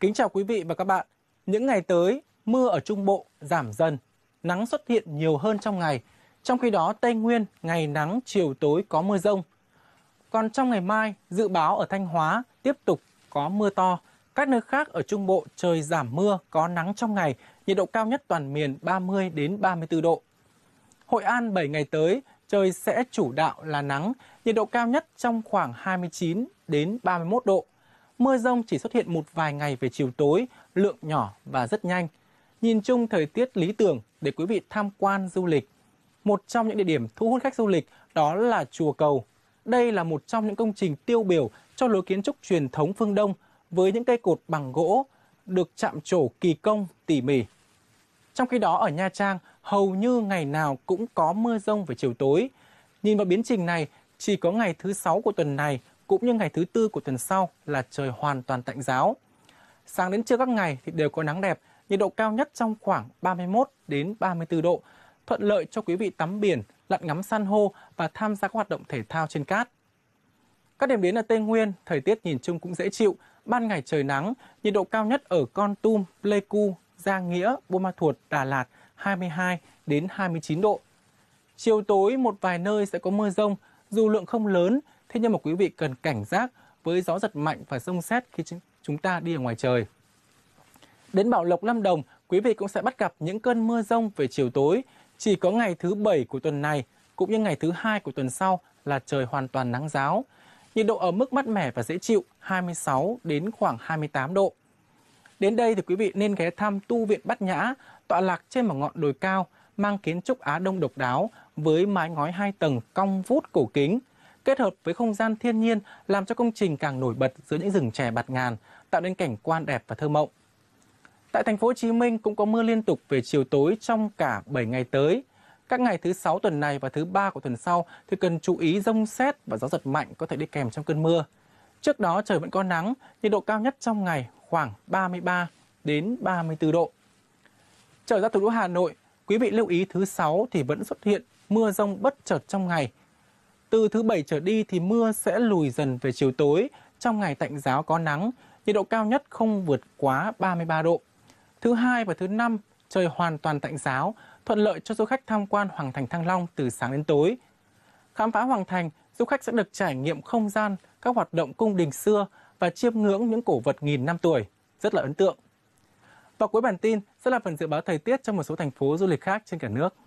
Kính chào quý vị và các bạn. Những ngày tới, mưa ở Trung Bộ giảm dần, nắng xuất hiện nhiều hơn trong ngày. Trong khi đó, Tây Nguyên, ngày nắng, chiều tối có mưa rông. Còn trong ngày mai, dự báo ở Thanh Hóa tiếp tục có mưa to. Các nơi khác ở Trung Bộ trời giảm mưa, có nắng trong ngày, nhiệt độ cao nhất toàn miền 30 đến 34 độ. Hội An 7 ngày tới, trời sẽ chủ đạo là nắng, nhiệt độ cao nhất trong khoảng 29 đến 31 độ. Mưa rông chỉ xuất hiện một vài ngày về chiều tối, lượng nhỏ và rất nhanh. Nhìn chung thời tiết lý tưởng để quý vị tham quan du lịch. Một trong những địa điểm thu hút khách du lịch đó là Chùa Cầu. Đây là một trong những công trình tiêu biểu cho lối kiến trúc truyền thống phương Đông với những cây cột bằng gỗ được chạm trổ kỳ công tỉ mỉ. Trong khi đó ở Nha Trang, hầu như ngày nào cũng có mưa rông về chiều tối. Nhìn vào biến trình này, chỉ có ngày thứ sáu của tuần này cũng như ngày thứ tư của tuần sau là trời hoàn toàn tạnh giáo. Sáng đến trưa các ngày thì đều có nắng đẹp, nhiệt độ cao nhất trong khoảng 31 đến 34 độ, thuận lợi cho quý vị tắm biển, lặn ngắm san hô và tham gia các hoạt động thể thao trên cát. Các điểm đến ở Tây Nguyên, thời tiết nhìn chung cũng dễ chịu, ban ngày trời nắng, nhiệt độ cao nhất ở Con Tum, Pleiku, Gia Nghĩa, Buôn Ma Thuột, Đà Lạt 22 đến 29 độ. Chiều tối một vài nơi sẽ có mưa rông, dù lượng không lớn Thế nhưng mà quý vị cần cảnh giác với gió giật mạnh và rông xét khi chúng ta đi ở ngoài trời. Đến Bảo Lộc Lâm Đồng, quý vị cũng sẽ bắt gặp những cơn mưa rông về chiều tối. Chỉ có ngày thứ bảy của tuần này cũng như ngày thứ hai của tuần sau là trời hoàn toàn nắng giáo. Nhiệt độ ở mức mát mẻ và dễ chịu 26 đến khoảng 28 độ. Đến đây thì quý vị nên ghé thăm tu viện Bát Nhã, tọa lạc trên một ngọn đồi cao, mang kiến trúc Á Đông độc đáo với mái ngói hai tầng cong vút cổ kính – kết hợp với không gian thiên nhiên làm cho công trình càng nổi bật giữa những rừng chè bạt ngàn, tạo nên cảnh quan đẹp và thơ mộng. Tại thành phố Hồ Chí Minh cũng có mưa liên tục về chiều tối trong cả 7 ngày tới. Các ngày thứ 6 tuần này và thứ 3 của tuần sau thì cần chú ý rông xét và gió giật mạnh có thể đi kèm trong cơn mưa. Trước đó trời vẫn có nắng, nhiệt độ cao nhất trong ngày khoảng 33 đến 34 độ. Trở ra thủ đô Hà Nội, quý vị lưu ý thứ 6 thì vẫn xuất hiện mưa rông bất chợt trong ngày, từ thứ Bảy trở đi thì mưa sẽ lùi dần về chiều tối, trong ngày tạnh giáo có nắng, nhiệt độ cao nhất không vượt quá 33 độ. Thứ hai và thứ năm trời hoàn toàn tạnh giáo, thuận lợi cho du khách tham quan Hoàng thành Thăng Long từ sáng đến tối. Khám phá Hoàng thành, du khách sẽ được trải nghiệm không gian, các hoạt động cung đình xưa và chiêm ngưỡng những cổ vật nghìn năm tuổi, rất là ấn tượng. Và cuối bản tin sẽ là phần dự báo thời tiết trong một số thành phố du lịch khác trên cả nước.